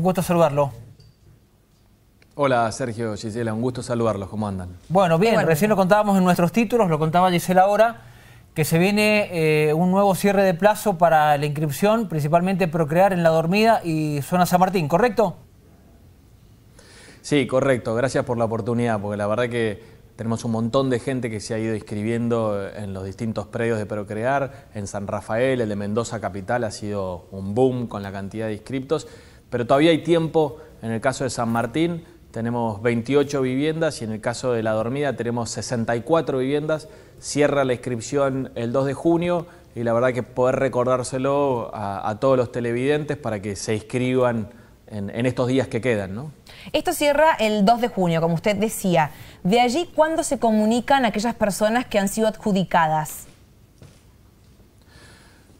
Un gusto saludarlo. Hola Sergio, Gisela, un gusto saludarlos. ¿Cómo andan? Bueno, bien, recién lo contábamos en nuestros títulos, lo contaba Gisela ahora, que se viene eh, un nuevo cierre de plazo para la inscripción, principalmente Procrear en La Dormida y Zona San Martín, ¿correcto? Sí, correcto. Gracias por la oportunidad, porque la verdad que tenemos un montón de gente que se ha ido inscribiendo en los distintos predios de Procrear, en San Rafael, el de Mendoza Capital ha sido un boom con la cantidad de inscriptos pero todavía hay tiempo, en el caso de San Martín tenemos 28 viviendas y en el caso de La Dormida tenemos 64 viviendas. Cierra la inscripción el 2 de junio y la verdad que poder recordárselo a, todos los televidentes para que se inscriban en, estos días que quedan. Esto cierra el 2 de junio, como usted decía. De allí, ¿cuándo se comunican aquellas personas que han sido adjudicadas?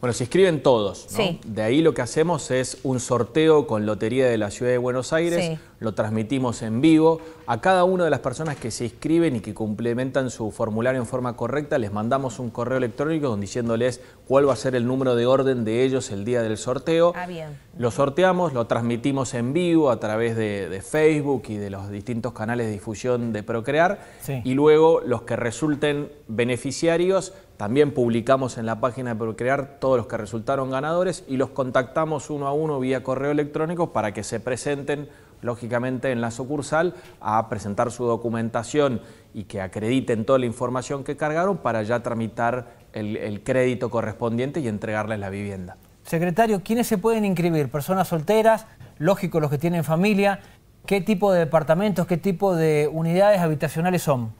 Bueno, se inscriben todos. ¿no? De ahí lo que hacemos es un sorteo con Lotería de la Ciudad de Buenos Aires lo transmitimos en vivo. A cada una de las personas que se inscriben y que complementan su formulario en forma correcta, les mandamos un correo electrónico diciéndoles cuál va a ser el número de orden de ellos el día del sorteo. Ah, lo sorteamos, lo transmitimos en vivo a través de, Facebook y de los distintos canales de difusión de Procrear. Y luego los que resulten beneficiarios también publicamos en la página de Procrear todos los que resultaron ganadores y los contactamos uno a uno vía correo electrónico para que se presenten lógicamente en la sucursal a presentar su documentación y que acrediten toda la información que cargaron para ya tramitar el, crédito correspondiente y entregarles la vivienda. Secretario, ¿quiénes se pueden inscribir? ¿Personas solteras? Lógico, los que tienen familia. ¿Qué tipo de departamentos, qué tipo de unidades habitacionales son?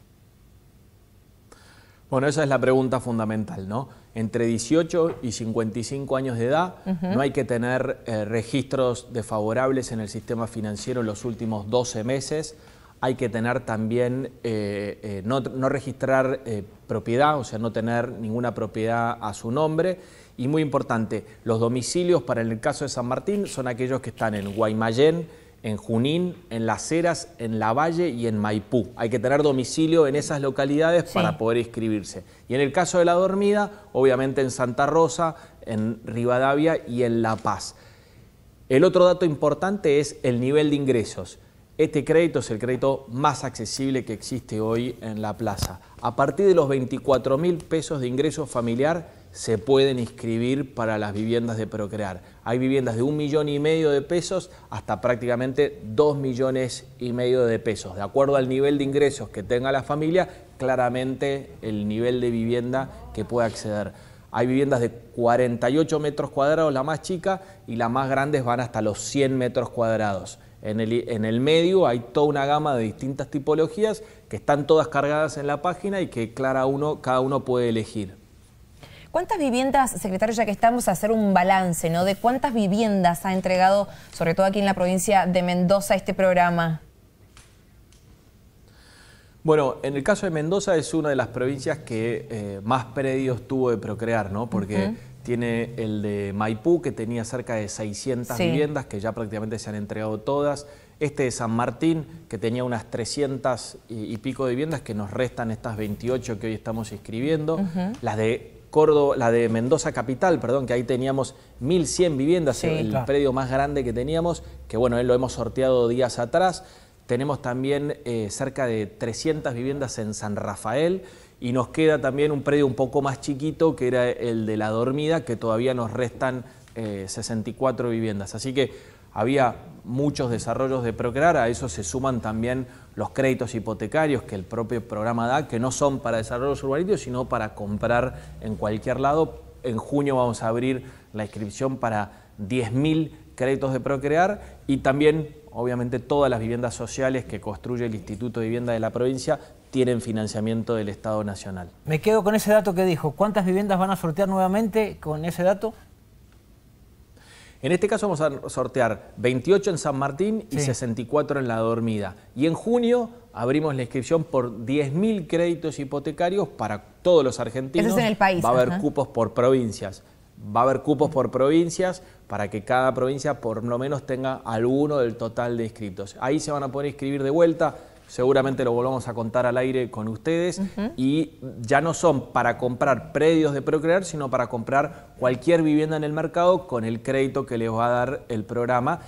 Bueno, esa es la pregunta fundamental, ¿no? Entre 18 y 55 años de edad no hay que tener eh, registros desfavorables en el sistema financiero en los últimos 12 meses. Hay que tener también, eh, eh, no, no, registrar propiedad, o sea, no tener ninguna propiedad a su nombre. Y muy importante, los domicilios para el caso de San Martín son aquellos que están en Guaymallén, en Junín, en Las Heras, en La Valle y en Maipú. Hay que tener domicilio en esas localidades para poder inscribirse. Y en el caso de la dormida, obviamente en Santa Rosa, en Rivadavia y en La Paz. El otro dato importante es el nivel de ingresos. Este crédito es el crédito más accesible que existe hoy en la plaza. A partir de los 24 mil pesos de ingreso familiar, se pueden inscribir para las viviendas de Procrear. Hay viviendas de un millón y medio de pesos hasta prácticamente dos millones y medio de pesos. De acuerdo al nivel de ingresos que tenga la familia, claramente el nivel de vivienda que pueda acceder. Hay viviendas de 48 metros cuadrados, la más chica, y las más grandes van hasta los 100 metros cuadrados. En el, medio hay toda una gama de distintas tipologías que están todas cargadas en la página y que cada uno puede elegir. ¿Cuántas viviendas, secretario, ya que estamos a hacer un balance, ¿no? De cuántas viviendas ha entregado, sobre todo aquí en la provincia de Mendoza, este programa? Bueno, en el caso de Mendoza es una de las provincias que eh, más predios tuvo de procrear, ¿no? Porque tiene el de Maipú, que tenía cerca de 600 viviendas, que ya prácticamente se han entregado todas. Este de San Martín, que tenía unas 300 y, pico de viviendas, que nos restan estas 28 que hoy estamos inscribiendo. Las de Córdoba, la de Mendoza Capital, perdón, que ahí teníamos 1.100 viviendas, en el predio más grande que teníamos, que bueno, él lo hemos sorteado días atrás. Tenemos también eh, cerca de 300 viviendas en San Rafael y nos queda también un predio un poco más chiquito, que era el de La Dormida, que todavía nos restan 64 eh, viviendas. Así que había muchos desarrollos de Procrear, a eso se suman también los créditos hipotecarios que el propio programa da, que no son para desarrollos urbanísticos, sino para comprar en cualquier lado. En junio vamos a abrir la inscripción para 10.000 créditos de Procrear y también, obviamente, todas las viviendas sociales que construye el Instituto de Vivienda de la provincia tienen financiamiento del Estado Nacional. Me quedo con ese dato que dijo. ¿Cuántas viviendas van a sortear nuevamente con ese dato? En este caso vamos a sortear 28 en San Martín y 64 en La Dormida. Y en junio abrimos la inscripción por 10.000 créditos hipotecarios para todos los argentinos. Eso en el país. Va a haber cupos por provincias. Va a haber cupos por provincias para que cada provincia por lo menos tenga alguno del total de inscritos. Ahí se van a poder inscribir de vuelta seguramente lo volvamos a contar al aire con ustedes, y ya no son para comprar predios de Procrear, sino para comprar cualquier vivienda en el mercado con el crédito que les va a dar el programa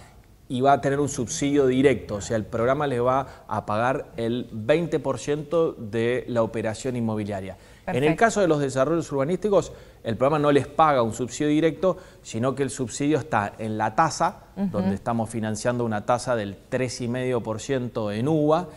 y va a tener un subsidio directo, o sea, el programa les va a pagar el 20% de la operación inmobiliaria. En el caso de los desarrollos urbanísticos, el programa no les paga un subsidio directo, sino que el subsidio está en la tasa, donde estamos financiando una tasa del 3,5% en UVA,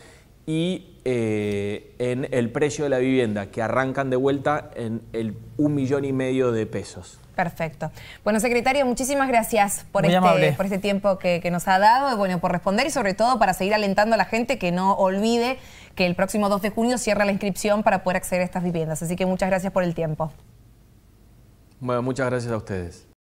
y eh, en el precio de la vivienda, que arrancan de vuelta en el un millón y medio de pesos. Perfecto. Bueno, secretario, muchísimas gracias por, este, por este, tiempo que, nos ha dado, bueno, por responder y sobre todo para seguir alentando a la gente que no olvide que el próximo 2 de junio cierra la inscripción para poder acceder a estas viviendas. Así que muchas gracias por el tiempo. Bueno, muchas gracias a ustedes.